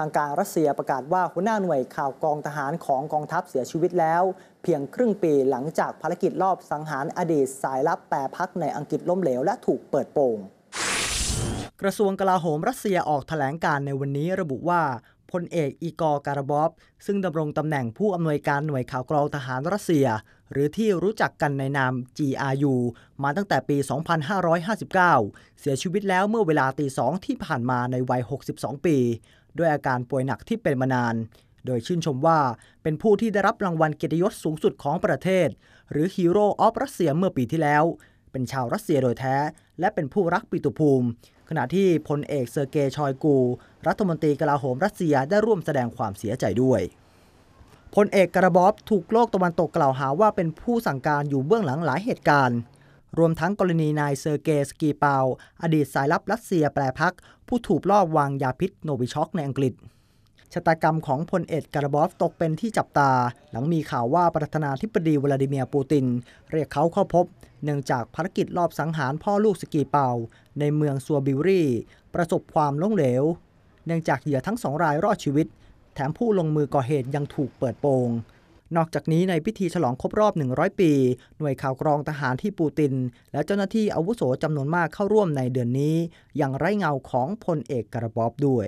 ทางการรัสเซียประกาศว่าหัวหน้าหน่วยข่าวกองทหารของกองทัพเสียชีวิตแล้ว เพียงครึ่งปีหลังจากภารกิจรอบสังหารอดีตสายลับแปรพักในอังกฤษล้มเหลวและถูกเปิดโปง กระทรวงกลาโหมรัสเซียออกแถลงการในวันนี้ระบุว่าพลเอกอีกอร์การบอบซึ่งดำรงตำแหน่งผู้อำนวยการหน่วยข่าวกรองทหารรัสเซีย หรือที่รู้จักกันในนาม GRU มาตั้งแต่ปี 2559 เสียชีวิตแล้วเมื่อเวลาตีสองที่ผ่านมาในวัย 62 ปีด้วยอาการป่วยหนักที่เป็นมานาน โดยชื่นชมว่าเป็นผู้ที่ได้รับรางวัลเกียรติยศสูงสุดของประเทศ หรือฮีโร่ออฟรัสเซียเมื่อปีที่แล้ว เป็นชาวรัสเซียโดยแท้ และเป็นผู้รักปิตุภูมิ ขณะที่พลเอกเซอร์เกย์ชอยกู รัฐมนตรีกลาโหมรัสเซียได้ร่วมแสดงความเสียใจด้วยพลเอกกระบอบถูกโลกตะวันตกกล่าวหาว่าเป็นผู้สั่งการอยู่เบื้องหลังหลายเหตุการณ์รวมทั้งกรณีนายเซอร์เกยสกีเปาอดีตสายลับรัสเซียแปรพักผู้ถูกลอบวางยาพิษโนวิช็อกในอังกฤษชะตากรรมของพลเอกกาบอฟตกเป็นที่จับตา หลังมีข่าวว่าประธานาธิบดีวลาดิเมียร์ปูติน เรียกเขาเข้าพบ เนื่องจากภารกิจรอบสังหารพ่อลูกสกีเปาในเมืองซัวบิวรีประสบความล้มเหลวเนื่องจากเหยื่อทั้งสองรายรอดชีวิต แถมผู้ลงมือก่อเหตุยังถูกเปิดโปงนอกจากนี้ในพิธีฉลองครบรอบ 100 ปี หน่วยข่าวกรองทหารที่ปูตินและเจ้าหน้าที่อาวุโสจำนวนมากเข้าร่วมในเดือนนี้อย่างไร้เงาของพลเอกกระบอบด้วย